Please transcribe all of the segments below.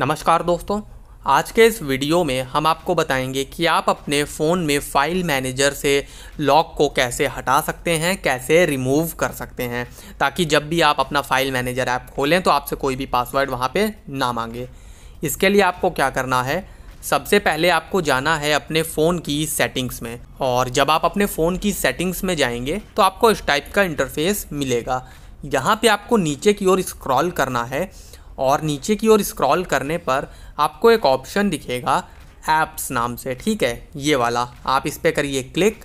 नमस्कार दोस्तों आज के इस वीडियो में हम आपको बताएंगे कि आप अपने फ़ोन में फ़ाइल मैनेजर से लॉक को कैसे हटा सकते हैं कैसे रिमूव कर सकते हैं ताकि जब भी आप अपना फ़ाइल मैनेजर ऐप खोलें तो आपसे कोई भी पासवर्ड वहाँ पे ना मांगे इसके लिए आपको क्या करना है सबसे पहले आपको जाना है अपने फ़ोन की सेटिंग्स में और जब आप अपने फ़ोन की सेटिंग्स में जाएंगे तो आपको इस टाइप का इंटरफेस मिलेगा यहाँ पे आपको नीचे की ओर स्क्रॉल करना है और नीचे की ओर स्क्रॉल करने पर आपको एक ऑप्शन दिखेगा ऐप्स नाम से ठीक है ये वाला आप इस पर करिए क्लिक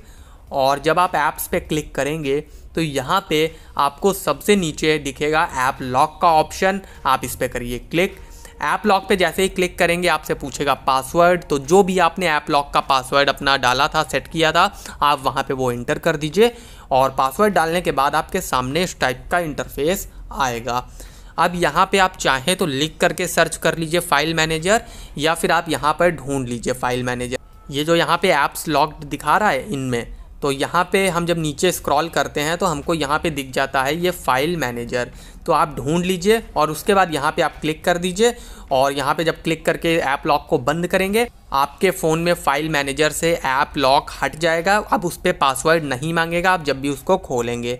और जब आप ऐप्स पे क्लिक करेंगे तो यहाँ पे आपको सबसे नीचे दिखेगा ऐप लॉक का ऑप्शन आप इस पर करिए क्लिक ऐप लॉक पे जैसे ही क्लिक करेंगे आपसे पूछेगा पासवर्ड तो जो भी आपने ऐप लॉक का पासवर्ड अपना डाला था सेट किया था आप वहाँ पे वो इंटर कर दीजिए और पासवर्ड डालने के बाद आपके सामने इस टाइप का इंटरफेस आएगा अब यहाँ पे आप चाहें तो लिख करके सर्च कर लीजिए फाइल मैनेजर या फिर आप यहाँ पर ढूंढ लीजिए फाइल मैनेजर ये जो यहाँ पे ऐप्स लॉक्ड दिखा रहा है इनमें तो यहाँ पे हम जब नीचे स्क्रॉल करते हैं तो हमको यहाँ पे दिख जाता है ये फाइल मैनेजर तो आप ढूंढ लीजिए और उसके बाद यहाँ पे आप क्लिक कर दीजिए और यहाँ पे जब क्लिक करके ऐप लॉक को बंद करेंगे आपके फ़ोन में फाइल मैनेजर से ऐप लॉक हट जाएगा अब उस पर पासवर्ड नहीं मांगेगा आप जब भी उसको खोलेंगे